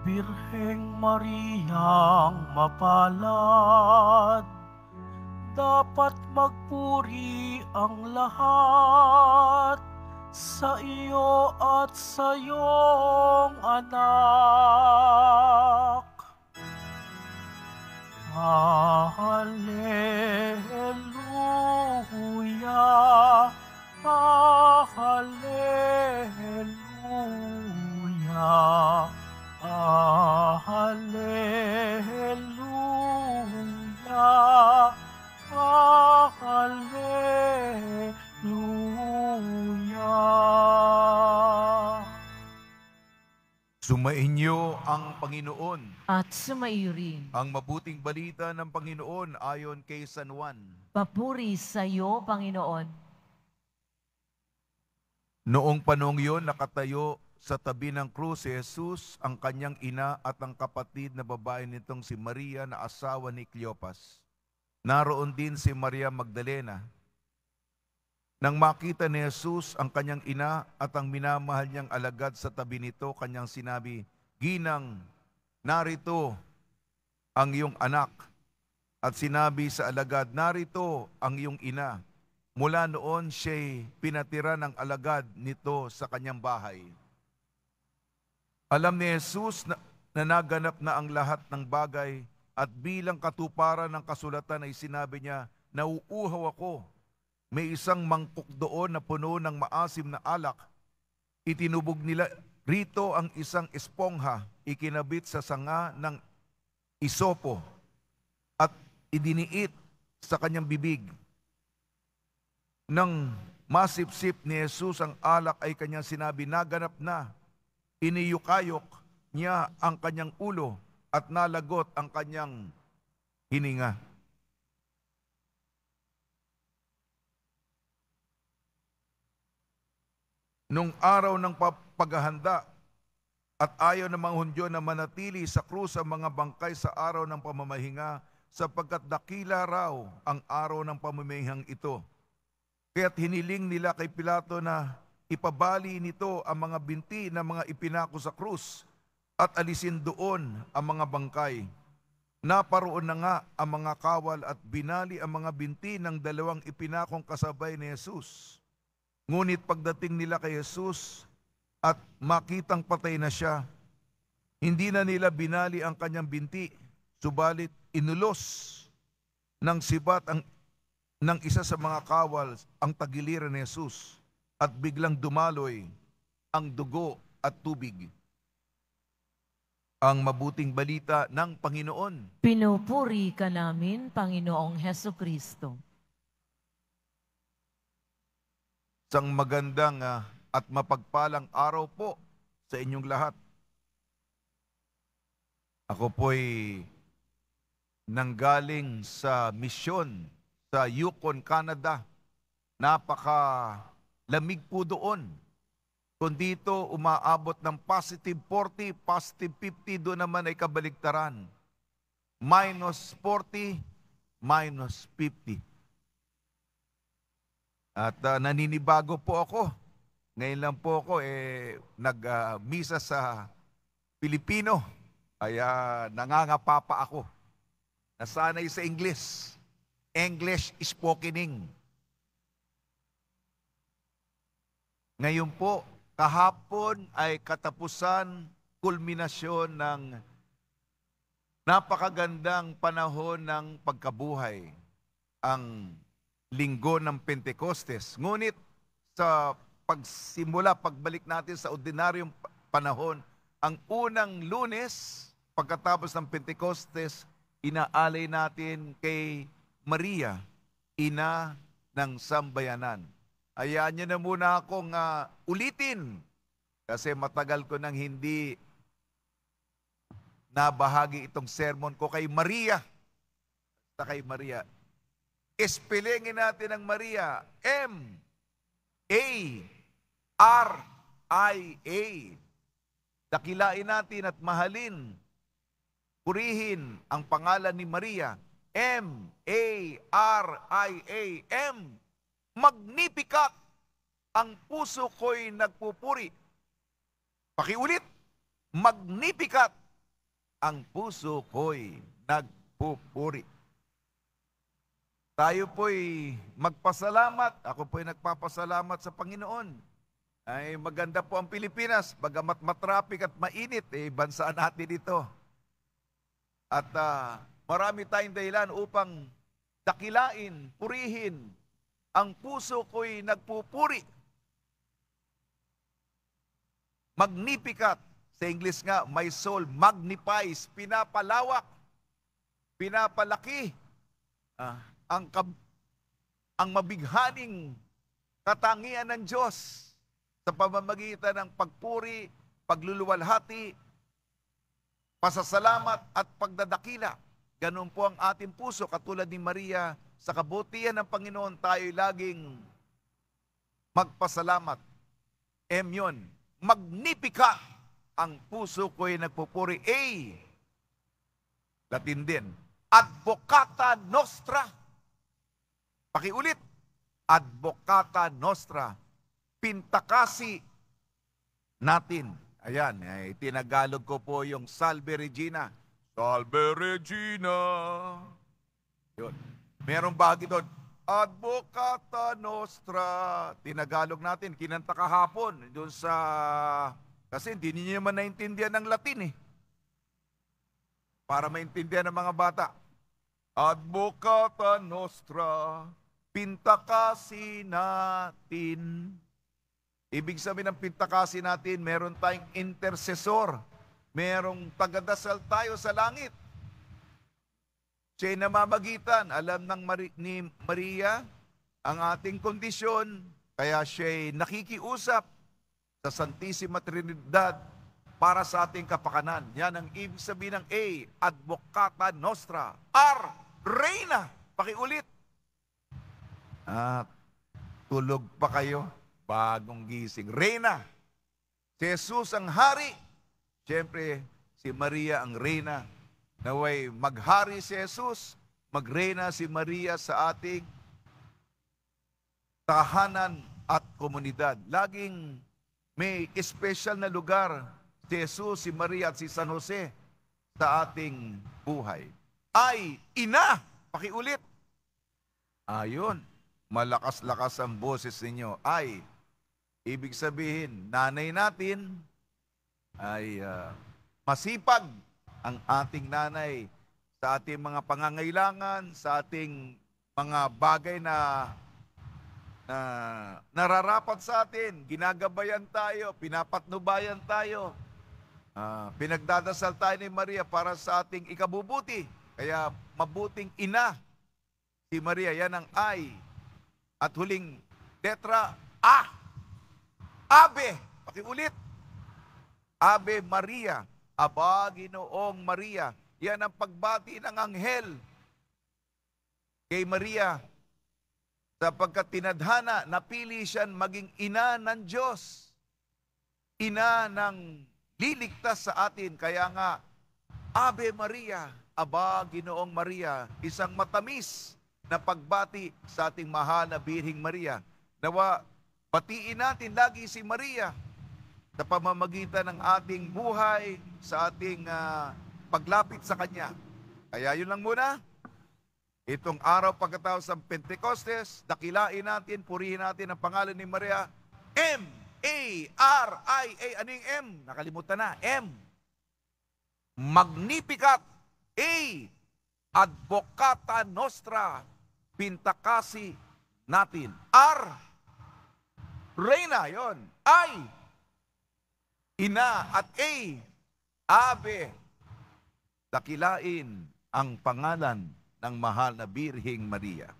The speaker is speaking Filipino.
Birheng Mariyang mapalad, dapat magpuri ang lahat sa iyo at sa iyong anak. Hallelujah, Hallelujah, Hallelujah, Hallelujah. Sumainyo ang Panginoon. At sumaiyo rin. Ang mabuting balita ng Panginoon ayon kay San Juan. Papuri sa iyo, Panginoon. Noong panong yon, nakatayo sa tabi ng krus si Jesus, ang kanyang ina at ang kapatid na babae nitong si Maria na asawa ni Cleopas. Naroon din si Maria Magdalena, nang makita ni Jesus ang kanyang ina at ang minamahal niyang alagad sa tabi nito, kanyang sinabi, Ginang, narito ang iyong anak. At sinabi sa alagad, narito ang iyong ina. Mula noon siya'y pinatira ng alagad nito sa kanyang bahay. Alam ni Jesus na, na naganap na ang lahat ng bagay at bilang katuparan ng kasulatan ay sinabi niya, nauuhaw ako may isang mangkok doon na puno ng maasim na alak. Itinubog nila rito ang isang espongha ikinabit sa sanga ng isopo at idiniit sa kanyang bibig. Nang masipsip ni Jesus ang alak ay kanyang sinabi, naganap na, iniyukayok niya ang kanyang ulo at nalagot ang kanyang hininga. nung araw ng paghahanda at ayaw ng mga Hundyo na manatili sa krus ang mga bangkay sa araw ng pamamahinga sapagkat dakila raw ang araw ng pamamahingang ito. Kaya't hiniling nila kay Pilato na ipabali nito ang mga binti na mga ipinako sa krus at alisin doon ang mga bangkay. Naparoon na nga ang mga kawal at binali ang mga binti ng dalawang ipinakong kasabay ni Jesus. Ngunit pagdating nila kay Jesus at makitang patay na siya, hindi na nila binali ang kanyang binti, subalit inulos ng sibat ang, ng isa sa mga kawal ang tagiliran ni Jesus at biglang dumaloy ang dugo at tubig. Ang mabuting balita ng Panginoon. Pinupuri ka namin, Panginoong Heso Kristo. Isang magandang uh, at mapagpalang araw po sa inyong lahat. Ako po'y nanggaling sa misyon sa Yukon, Canada. Napaka lamig po doon. Kung dito umaabot ng positive 40, positive 50, doon naman ay kabaligtaran. Minus 40, minus 50. At uh, naninibago po ako. Ngayon lang po ako eh, nag-misa uh, sa Pilipino. Kaya ah, nangangapa pa ako. Nasanay sa English. English spokening. Ngayon po, kahapon ay katapusan, kulminasyon ng napakagandang panahon ng pagkabuhay. Ang linggo ng Pentecostes. Ngunit sa pagsimula, pagbalik natin sa ordinaryong panahon, ang unang lunes, pagkatapos ng Pentecostes, inaalay natin kay Maria, ina ng sambayanan. Ayaan niyo na muna akong uh, ulitin kasi matagal ko nang hindi nabahagi itong sermon ko kay Maria. Sa kay Maria, Ispilingin natin ang Maria. M. A. R. I. A. Dakilain natin at mahalin. Purihin ang pangalan ni Maria. M. A. R. I. A. M. Magnificat. Ang puso ko'y nagpupuri. Pakiulit. Magnificat. Ang puso ko'y nagpupuri tayo po'y magpasalamat. Ako po'y nagpapasalamat sa Panginoon. Ay maganda po ang Pilipinas, bagamat matraffic at mainit, eh bansaan natin dito. At uh, marami tayong dahilan upang dakilain, purihin. Ang puso ko'y nagpupuri. Magnificat. Sa English nga, my soul magnifies, pinapalawak, pinapalaki. Ah, ang, ang mabighaning katangian ng Diyos sa pamamagitan ng pagpuri, pagluluwalhati, pasasalamat at pagdadakila. Ganun po ang ating puso katulad ni Maria sa kabutihan ng Panginoon tayo laging magpasalamat. M yun, magnipika ang puso ko ay nagpupuri. A, Latin din, advocata nostra Pakiulit, Advocata Nostra, pintakasi natin. Ayan, eh, tinagalog ko po yung Salve Regina. Salve Regina. Yun. Merong bahagi doon, Advocata Nostra. Tinagalog natin, kinanta kahapon doon sa... Kasi hindi niyo naman naintindihan ng Latin eh. Para maintindihan ng mga bata. Advocata Nostra pintakasi natin. Ibig sabihin ng pintakasi natin, meron tayong intercessor. Merong tagadasal tayo sa langit. Siya'y namamagitan. Alam ng Mari- ni Maria ang ating kondisyon. Kaya siya'y nakikiusap sa Santissima Trinidad para sa ating kapakanan. Yan ang ibig sabihin ng A, Advocata Nostra. R, Reina. Pakiulit. Ah, tulog pa kayo, bagong gising. Reyna, si Jesus ang hari. Siyempre, si Maria ang reyna. Naway, maghari si Jesus, magreyna si Maria sa ating tahanan at komunidad. Laging may special na lugar si Jesus, si Maria at si San Jose sa ating buhay. Ay, ina! Pakiulit. Ayon malakas-lakas ang boses ninyo, ay, ibig sabihin, nanay natin ay uh, masipag ang ating nanay sa ating mga pangangailangan, sa ating mga bagay na na nararapat sa atin, ginagabayan tayo, pinapatnubayan tayo, uh, pinagdadasal tayo ni Maria para sa ating ikabubuti. Kaya mabuting ina si Maria, yan ang ay at huling letra A. Abe. Pakiulit. Abe Maria, Aba Ginoong Maria. Yan ang pagbati ng anghel kay Maria sapagkat tinadhana, napili siya maging ina ng Diyos. Ina ng liligtas sa atin. Kaya nga, Ave Maria, Aba Ginoong Maria, isang matamis na pagbati sa ating mahal na Birhing Maria. Nawa, batiin natin lagi si Maria sa pamamagitan ng ating buhay, sa ating uh, paglapit sa Kanya. Kaya yun lang muna. Itong araw pagkatapos ng Pentecostes, dakilain natin, purihin natin ang pangalan ni Maria. M, A, R, I, A. Ano yung M? Nakalimutan na. M. Magnificat. A. Advocata Nostra pintakasi natin. R, Reina, yon. I, Ina at A, Abe. Dakilain ang pangalan ng mahal na Birhing Maria.